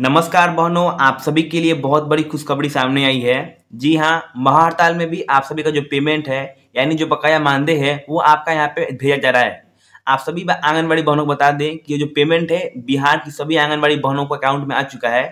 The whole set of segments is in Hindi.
नमस्कार बहनों आप सभी के लिए बहुत बड़ी खुशखबरी सामने आई है जी हाँ महाहड़ताल में भी आप सभी का जो पेमेंट है यानी जो बकाया मानदेय है वो आपका यहाँ पे भेजा जा रहा है आप सभी आंगनबाड़ी बहनों को बता दें कि ये जो पेमेंट है बिहार की सभी आंगनबाड़ी बहनों को अकाउंट में आ चुका है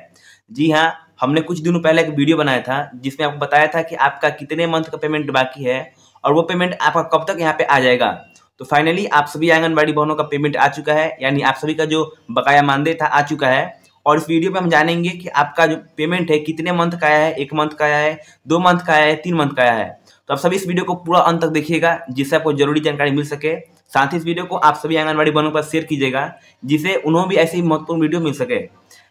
जी हाँ हमने कुछ दिनों पहले एक वीडियो बनाया था जिसमें आपको बताया था कि आपका कितने मंथ का पेमेंट बाकी है और वो पेमेंट आपका कब तक यहाँ पे आ जाएगा तो फाइनली आप सभी आंगनबाड़ी बहनों का पेमेंट आ चुका है यानी आप सभी का जो बकाया मानदेय था आ चुका है और इस वीडियो में हम जानेंगे कि आपका जो पेमेंट है कितने मंथ का आया है एक मंथ का आया है दो मंथ का आया है तीन मंथ का आया है तो आप सभी इस वीडियो को पूरा अंत तक देखिएगा जिससे आपको जरूरी जानकारी मिल सके साथ ही इस वीडियो को आप सभी आंगनबाड़ी बनों पर शेयर कीजिएगा जिसे उन्होंने भी ऐसी महत्वपूर्ण वीडियो मिल सके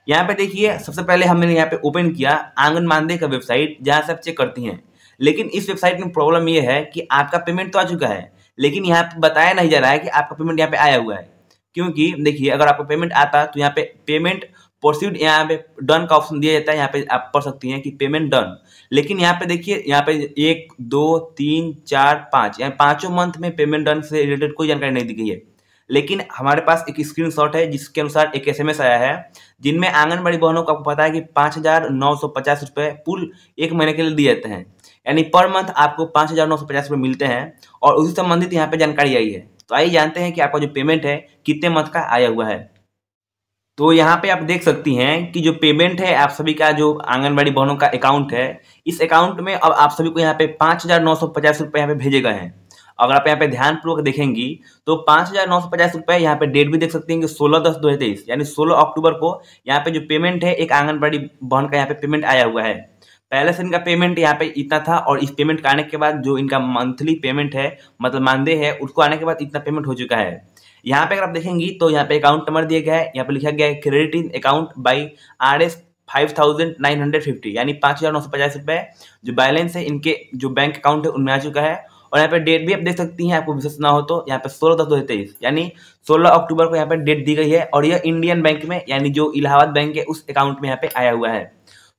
यहाँ पे देखिए सबसे पहले हमने यहाँ पे ओपन किया आंगन मानदेय का वेबसाइट जहाँ से आप चेक करती हैं लेकिन इस वेबसाइट में प्रॉब्लम ये है कि आपका पेमेंट तो आ चुका है लेकिन यहाँ पे बताया नहीं जा रहा है कि आपका पेमेंट यहाँ पे आया हुआ है क्योंकि देखिए अगर आपका पेमेंट आता तो यहाँ पे पेमेंट प्रोसीड यहाँ पे डन का ऑप्शन दिया जाता है यहाँ पे आप पढ़ सकती हैं कि पेमेंट डन लेकिन यहाँ पे देखिए यहाँ पे एक दो तीन चार पाँच यहाँ पाँचों मंथ में पेमेंट डन से रिलेटेड कोई जानकारी नहीं दी गई है लेकिन हमारे पास एक शॉट है जिसके अनुसार एक एस आया है जिनमें आंगनबाड़ी बहनों को आपको पता है कि पाँच हजार नौ सौ पचास रुपये कुल एक महीने के लिए दिए जाते हैं यानी पर मंथ आपको पाँच हजार नौ सौ पचास रुपये मिलते हैं और उसी संबंधित यहाँ पर जानकारी आई है तो आइए जानते हैं कि आपका जो पेमेंट है कितने मंथ का आया हुआ है तो यहाँ पे आप देख सकती हैं कि जो पेमेंट है आप सभी का जो आंगनबाड़ी बहनों का अकाउंट है इस अकाउंट में अब आप सभी को यहाँ पे पाँच हज़ार नौ सौ पचास रुपये यहाँ पे भेजे गए हैं अगर आप यहाँ पे ध्यानपूर्वक देखेंगी तो पाँच हज़ार नौ सौ पचास रुपये यहाँ पे डेट भी देख सकते हैं कि सोलह दस दो हज़ार तेईस यानी सोलह अक्टूबर को यहाँ पे जो पेमेंट है एक आंगनबाड़ी बहन का यहाँ पे पेमेंट आया हुआ है पहले से इनका पेमेंट यहाँ पे इतना था और इस पेमेंट आने के बाद जो इनका मंथली पेमेंट है मतलब मानदेय है उसको आने के बाद इतना पेमेंट हो चुका है यहाँ पे अगर आप देखेंगी तो यहाँ पे अकाउंट नंबर दिया गया है यहाँ पे लिखा गया है credit in account by R S five thousand nine hundred fifty यानी पाँच हज़ार नौ सौ पचास रुपये जो बैलेंस है इनके जो बैंक अकाउंट है उनमें आ चुका है और यहाँ पे डेट भी आप देख सकती हैं आपको विशेष ना हो तो यहाँ पे सोलह दस दो हज़ार तेईस यानी सोलह अक्टूबर को यहाँ पे डेट दी गई है और यह इंडियन बैंक में यानी जो इलाहाबाद बैंक है उस अकाउंट में यहाँ पे आया हुआ है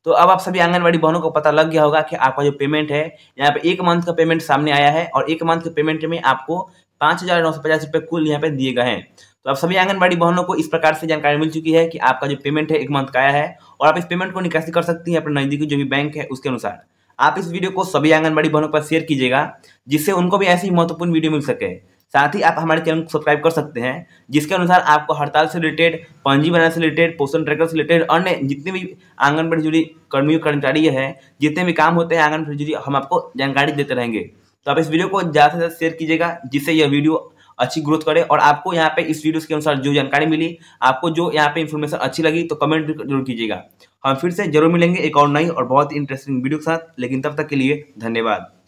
तो अब आप सभी आंगनबाड़ी बहनों को पता लग गया होगा कि आपका जो पेमेंट है यहाँ पे एक मंथ का पेमेंट सामने आया है और एक मंथ के पेमेंट में आपको पाँच हज़ार नौ सौ पचास रुपये कुल यहाँ पे दिए गए हैं तो आप सभी आंगनबाड़ी बहनों को इस प्रकार से जानकारी मिल चुकी है कि आपका जो पेमेंट है एक मंथ का आया है और आप इस पेमेंट को निकासी कर सकती हैं अपने नज़दीकी जो भी बैंक है उसके अनुसार आप इस वीडियो को सभी आंगनबाड़ी बहनों पर शेयर कीजिएगा जिससे उनको भी ऐसी महत्वपूर्ण वीडियो मिल सके साथ ही आप हमारे चैनल को सब्सक्राइब कर सकते हैं जिसके अनुसार आपको हड़ताल से रिलेटेड पंजी बनाने से रिलेटेड पोषण ट्रैकर से रिलेटेड अन्य जितने भी आंगनबाड़ी जुड़ी कर्मी कर्मचारी है जितने भी काम होते हैं आंगनबाड़ी जुड़ी हम आपको जानकारी देते रहेंगे तो आप इस वीडियो को ज़्यादा से ज़्यादा शेयर कीजिएगा जिससे यह वीडियो अच्छी ग्रोथ करे और आपको यहाँ पे इस वीडियो के अनुसार जो जानकारी मिली आपको जो यहाँ पे इन्फॉर्मेशन अच्छी लगी तो कमेंट जरूर कीजिएगा हम फिर से जरूर मिलेंगे एक और नई और बहुत ही इंटरेस्टिंग वीडियो के साथ लेकिन तब तक के लिए धन्यवाद